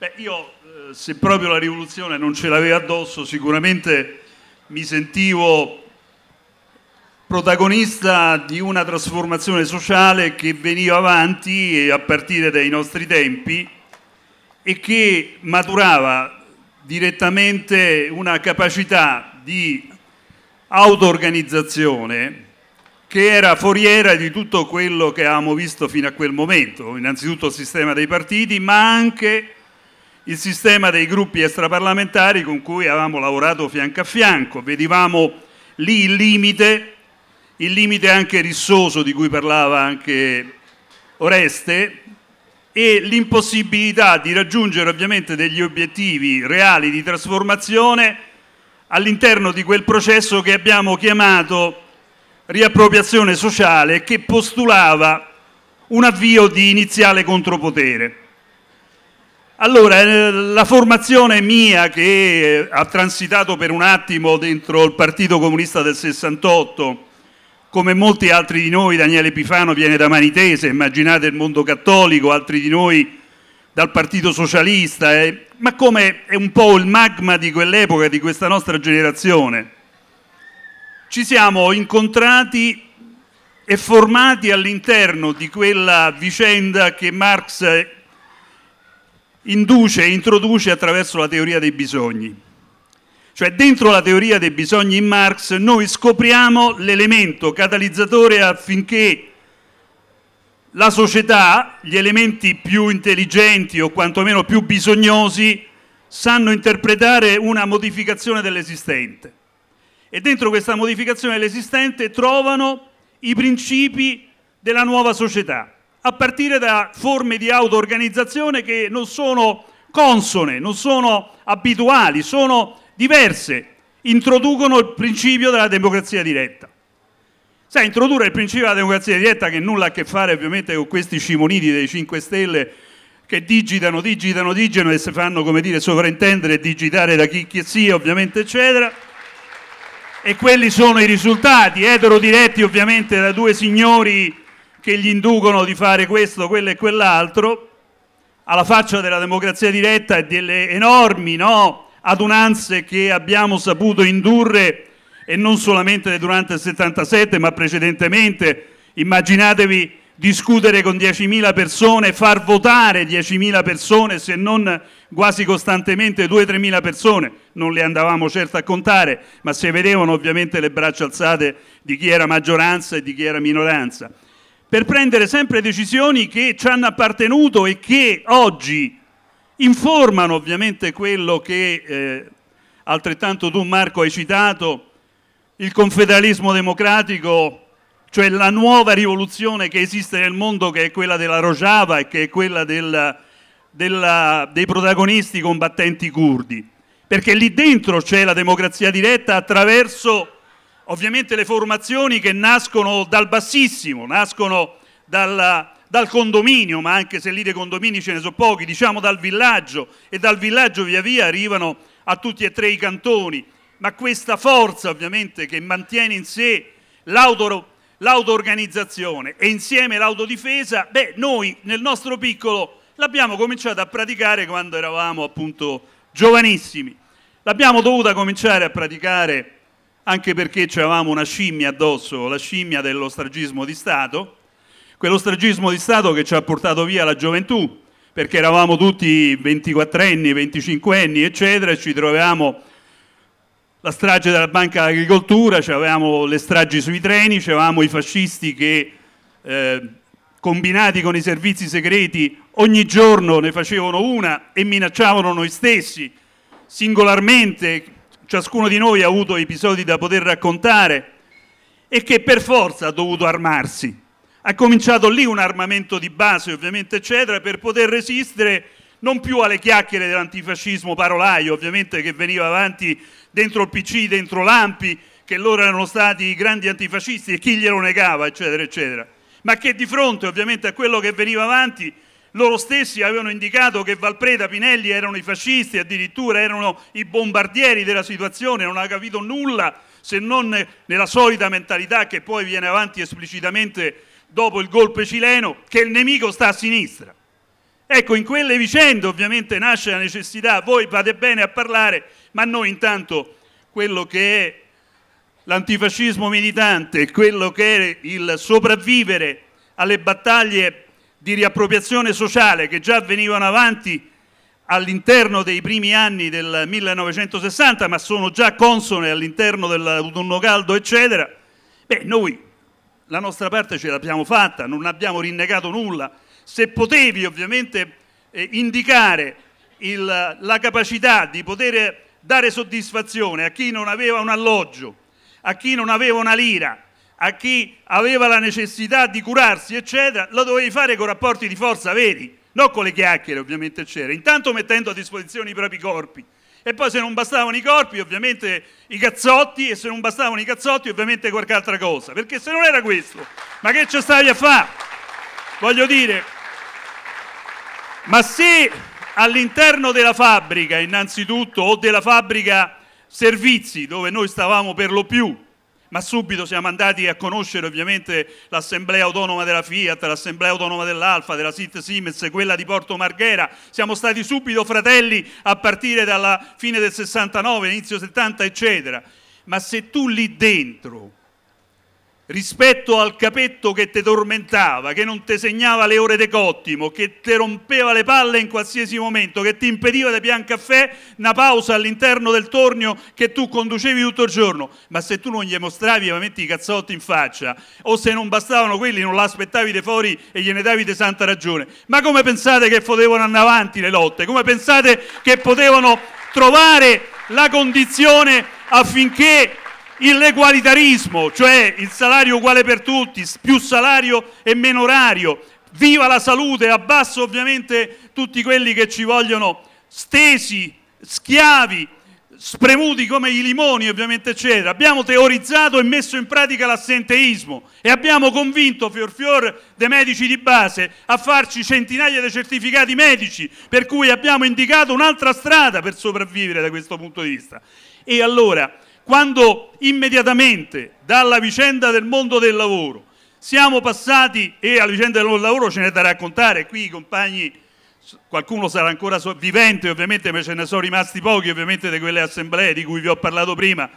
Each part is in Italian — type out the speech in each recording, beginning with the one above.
Beh, io eh, se proprio la rivoluzione non ce l'aveva addosso, sicuramente mi sentivo protagonista di una trasformazione sociale che veniva avanti a partire dai nostri tempi e che maturava direttamente una capacità di auto-organizzazione che era foriera di tutto quello che avevamo visto fino a quel momento, innanzitutto il sistema dei partiti, ma anche il sistema dei gruppi extraparlamentari con cui avevamo lavorato fianco a fianco. Vedevamo lì il limite, il limite anche rissoso di cui parlava anche Oreste e l'impossibilità di raggiungere ovviamente degli obiettivi reali di trasformazione all'interno di quel processo che abbiamo chiamato riappropriazione sociale che postulava un avvio di iniziale contropotere. Allora, eh, la formazione mia che ha transitato per un attimo dentro il Partito Comunista del 68, come molti altri di noi, Daniele Pifano viene da Manitese, immaginate il mondo cattolico, altri di noi dal Partito Socialista, eh, ma come è un po' il magma di quell'epoca, di questa nostra generazione. Ci siamo incontrati e formati all'interno di quella vicenda che Marx induce e introduce attraverso la teoria dei bisogni. Cioè dentro la teoria dei bisogni in Marx noi scopriamo l'elemento catalizzatore affinché la società, gli elementi più intelligenti o quantomeno più bisognosi, sanno interpretare una modificazione dell'esistente. E dentro questa modificazione dell'esistente trovano i principi della nuova società a partire da forme di auto-organizzazione che non sono consone, non sono abituali, sono diverse, introducono il principio della democrazia diretta. Sai, introdurre il principio della democrazia diretta che nulla ha a che fare ovviamente con questi scimoniti dei 5 Stelle che digitano, digitano, digitano e si fanno, come dire, sovraintendere e digitare da chi, chi sia, ovviamente, eccetera. E quelli sono i risultati, etero diretti ovviamente da due signori che gli inducono di fare questo, quello e quell'altro, alla faccia della democrazia diretta e delle enormi no, adunanze che abbiamo saputo indurre, e non solamente durante il 77, ma precedentemente. Immaginatevi discutere con 10.000 persone, far votare 10.000 persone, se non quasi costantemente 2-3.000 persone, non le andavamo certo a contare, ma si vedevano ovviamente le braccia alzate di chi era maggioranza e di chi era minoranza per prendere sempre decisioni che ci hanno appartenuto e che oggi informano ovviamente quello che eh, altrettanto tu Marco hai citato, il confederalismo democratico, cioè la nuova rivoluzione che esiste nel mondo che è quella della Rojava e che è quella del, della, dei protagonisti combattenti curdi, perché lì dentro c'è la democrazia diretta attraverso ovviamente le formazioni che nascono dal bassissimo, nascono dalla, dal condominio, ma anche se lì dei condomini ce ne sono pochi, diciamo dal villaggio e dal villaggio via via arrivano a tutti e tre i cantoni, ma questa forza ovviamente che mantiene in sé l'auto-organizzazione e insieme l'autodifesa, beh noi nel nostro piccolo l'abbiamo cominciata a praticare quando eravamo appunto giovanissimi, l'abbiamo dovuta cominciare a praticare anche perché avevamo una scimmia addosso, la scimmia dello stragismo di Stato, quello stragismo di Stato che ci ha portato via la gioventù, perché eravamo tutti 24enni, 25enni, eccetera, e ci trovavamo la strage della Banca d'Agricoltura, avevamo le stragi sui treni, avevamo i fascisti che... Eh, combinati con i servizi segreti, ogni giorno ne facevano una e minacciavano noi stessi, singolarmente ciascuno di noi ha avuto episodi da poter raccontare e che per forza ha dovuto armarsi. Ha cominciato lì un armamento di base, ovviamente, eccetera, per poter resistere non più alle chiacchiere dell'antifascismo parolaio, ovviamente che veniva avanti dentro il PC, dentro l'AMPI, che loro erano stati i grandi antifascisti e chi glielo negava, eccetera, eccetera. Ma che di fronte ovviamente a quello che veniva avanti loro stessi avevano indicato che Valpreda, Pinelli erano i fascisti, addirittura erano i bombardieri della situazione, non aveva capito nulla se non nella solita mentalità che poi viene avanti esplicitamente dopo il golpe cileno, che il nemico sta a sinistra. Ecco, in quelle vicende ovviamente nasce la necessità, voi fate bene a parlare, ma noi intanto quello che è l'antifascismo militante, quello che è il sopravvivere alle battaglie di riappropriazione sociale che già venivano avanti all'interno dei primi anni del 1960 ma sono già consone all'interno dell'autunno caldo eccetera, beh noi la nostra parte ce l'abbiamo fatta, non abbiamo rinnegato nulla, se potevi ovviamente eh, indicare il, la capacità di poter dare soddisfazione a chi non aveva un alloggio, a chi non aveva una lira, a chi aveva la necessità di curarsi, eccetera, lo dovevi fare con rapporti di forza veri, non con le chiacchiere ovviamente c'era, intanto mettendo a disposizione i propri corpi. E poi se non bastavano i corpi, ovviamente i cazzotti, e se non bastavano i cazzotti, ovviamente qualche altra cosa. Perché se non era questo, ma che ci stavi a fare? Voglio dire, ma se all'interno della fabbrica, innanzitutto, o della fabbrica servizi, dove noi stavamo per lo più, ma subito siamo andati a conoscere ovviamente l'assemblea autonoma della Fiat, l'assemblea autonoma dell'Alfa, della SIT Siemens, quella di Porto Marghera, siamo stati subito fratelli a partire dalla fine del 69, inizio 70 eccetera, ma se tu lì dentro rispetto al capetto che te tormentava, che non te segnava le ore de cottimo, che te rompeva le palle in qualsiasi momento, che ti impediva di pian caffè, una pausa all'interno del tornio che tu conducevi tutto il giorno, ma se tu non gli mostravi veramente i cazzotti in faccia, o se non bastavano quelli non l'aspettavi de fuori e gliene davi de santa ragione, ma come pensate che potevano andare avanti le lotte? Come pensate che potevano trovare la condizione affinché legualitarismo, cioè il salario uguale per tutti, più salario e meno orario, viva la salute, abbasso ovviamente tutti quelli che ci vogliono stesi, schiavi, spremuti come i limoni ovviamente eccetera. Abbiamo teorizzato e messo in pratica l'assenteismo e abbiamo convinto fior fior dei medici di base a farci centinaia di certificati medici per cui abbiamo indicato un'altra strada per sopravvivere da questo punto di vista. E allora quando immediatamente dalla vicenda del mondo del lavoro siamo passati, e alla vicenda del lavoro ce n'è da raccontare, qui i compagni, qualcuno sarà ancora vivente ovviamente, ma ce ne sono rimasti pochi ovviamente di quelle assemblee di cui vi ho parlato prima,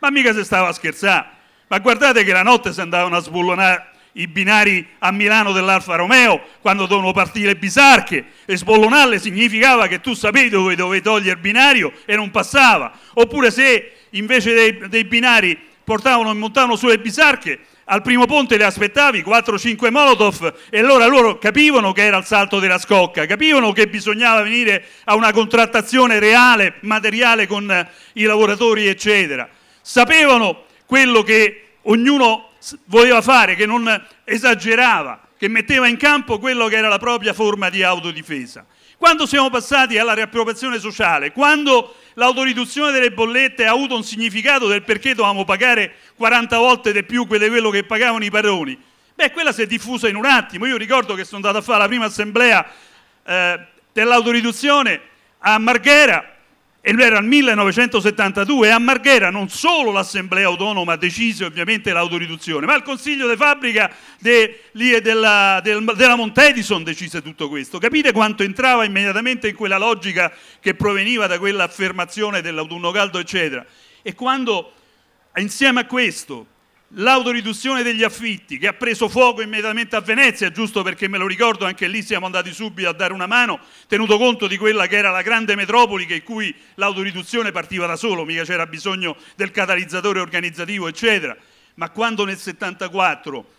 ma mica se stava a scherzare, ma guardate che la notte si andavano a sbollonare i binari a Milano dell'Alfa Romeo quando devono partire le bisarche e sbollonarle significava che tu sapevi dove dovevi togliere il binario e non passava oppure se invece dei, dei binari portavano e montavano sulle bisarche, al primo ponte le aspettavi 4-5 Molotov e allora loro capivano che era il salto della scocca, capivano che bisognava venire a una contrattazione reale, materiale con eh, i lavoratori, eccetera. Sapevano quello che ognuno voleva fare, che non esagerava, che metteva in campo quello che era la propria forma di autodifesa. Quando siamo passati alla riappropriazione sociale, quando l'autoriduzione delle bollette ha avuto un significato del perché dovevamo pagare 40 volte di più di quello che pagavano i padroni, beh, quella si è diffusa in un attimo. Io ricordo che sono andato a fare la prima assemblea eh, dell'autoriduzione a Marghera e lui era il 1972 e a Marghera non solo l'assemblea autonoma decise ovviamente l'autoriduzione, ma il consiglio di fabbrica de, della, del, della Montedison decise tutto questo. Capite quanto entrava immediatamente in quella logica che proveniva da quell'affermazione dell'autunno caldo, eccetera. E quando insieme a questo l'autoriduzione degli affitti che ha preso fuoco immediatamente a Venezia, giusto perché me lo ricordo, anche lì siamo andati subito a dare una mano, tenuto conto di quella che era la grande metropoli che cui l'autoriduzione partiva da solo, mica c'era bisogno del catalizzatore organizzativo, eccetera. Ma quando nel 74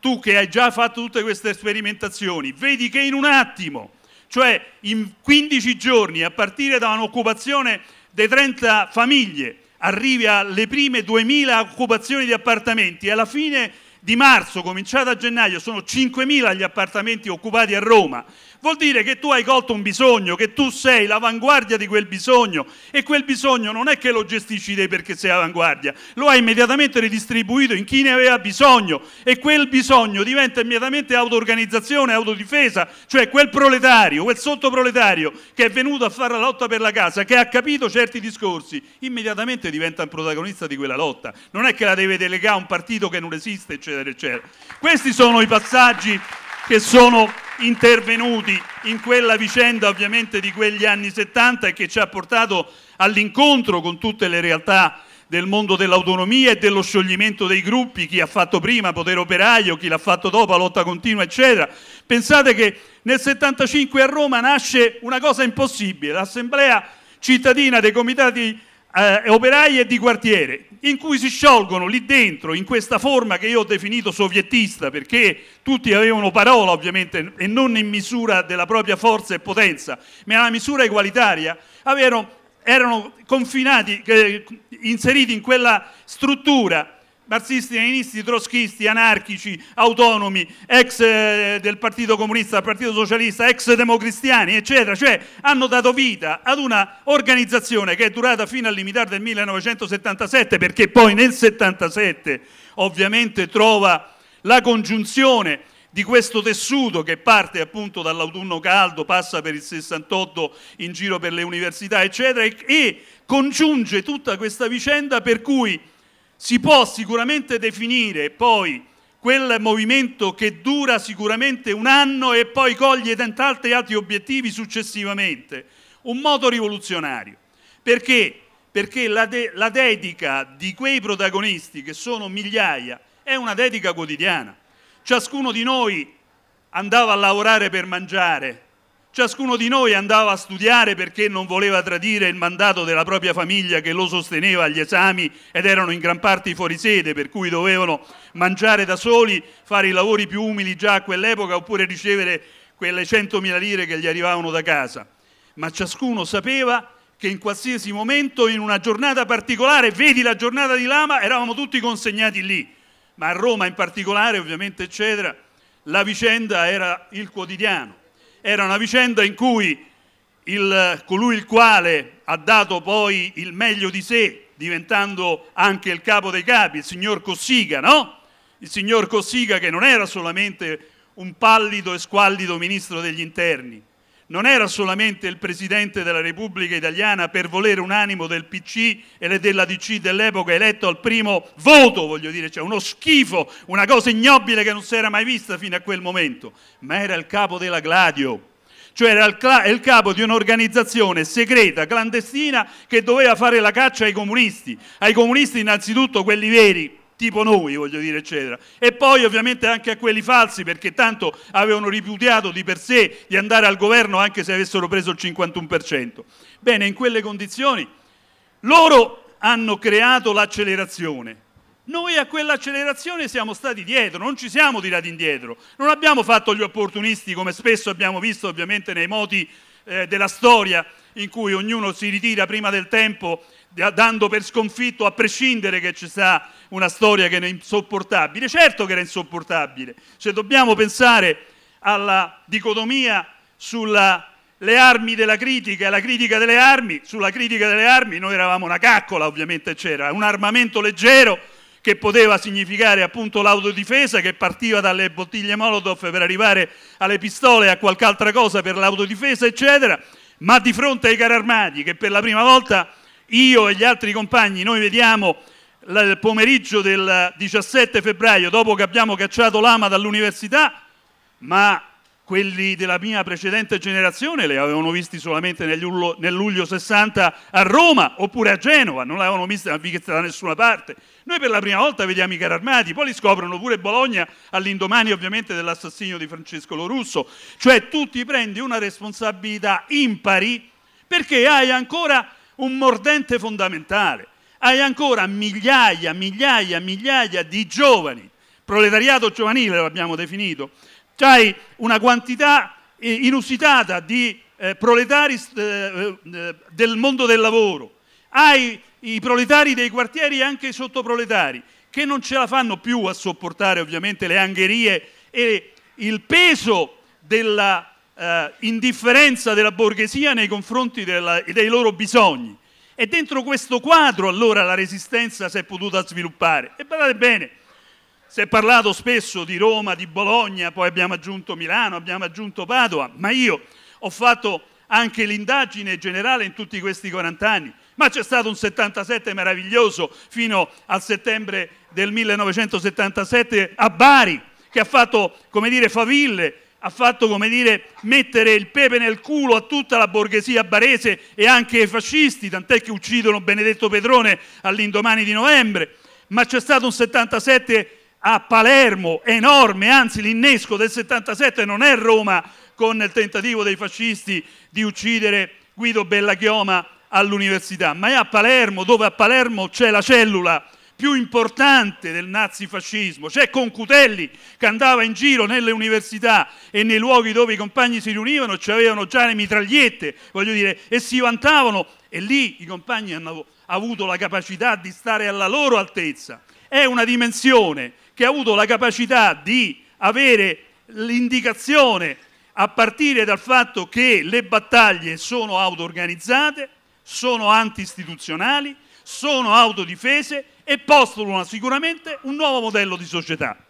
tu che hai già fatto tutte queste sperimentazioni, vedi che in un attimo, cioè in 15 giorni, a partire da un'occupazione di 30 famiglie, arrivi alle prime 2000 occupazioni di appartamenti e alla fine di marzo, cominciata a gennaio, sono 5.000 gli appartamenti occupati a Roma, Vuol dire che tu hai colto un bisogno, che tu sei l'avanguardia di quel bisogno e quel bisogno non è che lo gestisci te perché sei avanguardia, lo hai immediatamente ridistribuito in chi ne aveva bisogno e quel bisogno diventa immediatamente auto-organizzazione, autodifesa, cioè quel proletario, quel sottoproletario che è venuto a fare la lotta per la casa, che ha capito certi discorsi, immediatamente diventa il protagonista di quella lotta. Non è che la deve delegare a un partito che non esiste, eccetera, eccetera. Questi sono i passaggi che sono intervenuti in quella vicenda ovviamente di quegli anni 70 e che ci ha portato all'incontro con tutte le realtà del mondo dell'autonomia e dello scioglimento dei gruppi, chi ha fatto prima potere operaio, chi l'ha fatto dopo, lotta continua, eccetera. Pensate che nel 75 a Roma nasce una cosa impossibile, l'assemblea cittadina dei comitati eh, operai e di quartiere, in cui si sciolgono lì dentro, in questa forma che io ho definito sovietista, perché tutti avevano parola ovviamente e non in misura della propria forza e potenza, ma in una misura egualitaria, avevano, erano confinati, eh, inseriti in quella struttura marxisti, leninisti, trotskisti, anarchici, autonomi, ex eh, del Partito Comunista, del Partito Socialista, ex democristiani, eccetera, cioè hanno dato vita ad una organizzazione che è durata fino al limitare del 1977, perché poi nel 77 ovviamente trova la congiunzione di questo tessuto che parte appunto dall'autunno caldo, passa per il 68 in giro per le università, eccetera, e, e congiunge tutta questa vicenda per cui si può sicuramente definire poi quel movimento che dura sicuramente un anno e poi coglie tant'altri altri obiettivi successivamente, un moto rivoluzionario. Perché? Perché la, de la dedica di quei protagonisti, che sono migliaia, è una dedica quotidiana. Ciascuno di noi andava a lavorare per mangiare, Ciascuno di noi andava a studiare perché non voleva tradire il mandato della propria famiglia che lo sosteneva agli esami ed erano in gran parte fuori sede, per cui dovevano mangiare da soli, fare i lavori più umili già a quell'epoca oppure ricevere quelle 100.000 lire che gli arrivavano da casa. Ma ciascuno sapeva che in qualsiasi momento, in una giornata particolare, vedi la giornata di Lama, eravamo tutti consegnati lì. Ma a Roma in particolare, ovviamente, eccetera, la vicenda era il quotidiano era una vicenda in cui il, colui il quale ha dato poi il meglio di sé, diventando anche il capo dei capi, il signor Cossiga, no? Il signor Cossiga che non era solamente un pallido e squallido ministro degli interni, non era solamente il Presidente della Repubblica italiana per volere un animo del PC e della DC dell'epoca eletto al primo voto, voglio dire, cioè uno schifo, una cosa ignobile che non si era mai vista fino a quel momento, ma era il capo della Gladio, cioè era il, il capo di un'organizzazione segreta, clandestina, che doveva fare la caccia ai comunisti, ai comunisti innanzitutto quelli veri, tipo noi, voglio dire, eccetera. E poi ovviamente anche a quelli falsi, perché tanto avevano ripudiato di per sé di andare al governo anche se avessero preso il 51%. Bene, in quelle condizioni loro hanno creato l'accelerazione. Noi a quell'accelerazione siamo stati dietro, non ci siamo tirati indietro, non abbiamo fatto gli opportunisti come spesso abbiamo visto ovviamente nei moti eh, della storia in cui ognuno si ritira prima del tempo dando per sconfitto a prescindere che ci sia una storia che era insopportabile. Certo che era insopportabile, se dobbiamo pensare alla dicotomia sulle armi della critica e la critica delle armi, sulla critica delle armi noi eravamo una caccola ovviamente c'era, un armamento leggero che poteva significare appunto l'autodifesa che partiva dalle bottiglie Molotov per arrivare alle pistole e a qualche altra cosa per l'autodifesa eccetera, ma di fronte ai cararmati che per la prima volta io e gli altri compagni, noi vediamo il pomeriggio del 17 febbraio, dopo che abbiamo cacciato l'ama dall'università, ma quelli della mia precedente generazione li avevano visti solamente luglio, nel luglio 60 a Roma oppure a Genova, non li avevano visti da nessuna parte. Noi per la prima volta vediamo i carri armati, poi li scoprono pure Bologna all'indomani ovviamente dell'assassinio di Francesco Lorusso. Cioè tu ti prendi una responsabilità impari perché hai ancora un mordente fondamentale. Hai ancora migliaia, migliaia, migliaia di giovani, proletariato giovanile l'abbiamo definito, hai una quantità eh, inusitata di eh, proletari eh, del mondo del lavoro, hai i proletari dei quartieri e anche i sottoproletari che non ce la fanno più a sopportare ovviamente le angherie e il peso della eh, indifferenza della borghesia nei confronti della, dei loro bisogni. E dentro questo quadro allora la resistenza si è potuta sviluppare. E guardate bene, si è parlato spesso di Roma, di Bologna, poi abbiamo aggiunto Milano, abbiamo aggiunto Padova, ma io ho fatto anche l'indagine generale in tutti questi 40 anni, ma c'è stato un 77 meraviglioso fino al settembre del 1977 a Bari, che ha fatto, come dire, faville ha fatto, come dire, mettere il pepe nel culo a tutta la borghesia barese e anche ai fascisti, tant'è che uccidono Benedetto Pedrone all'indomani di novembre. Ma c'è stato un 77 a Palermo enorme, anzi l'innesco del 77 non è Roma con il tentativo dei fascisti di uccidere Guido Bellachioma all'università, ma è a Palermo, dove a Palermo c'è la cellula più importante del nazifascismo. C'è Concutelli che andava in giro nelle università e nei luoghi dove i compagni si riunivano, ci avevano già le mitragliette, voglio dire, e si vantavano e lì i compagni hanno avuto la capacità di stare alla loro altezza. È una dimensione che ha avuto la capacità di avere l'indicazione a partire dal fatto che le battaglie sono auto-organizzate, sono anti-istituzionali, sono autodifese e postulano sicuramente un nuovo modello di società.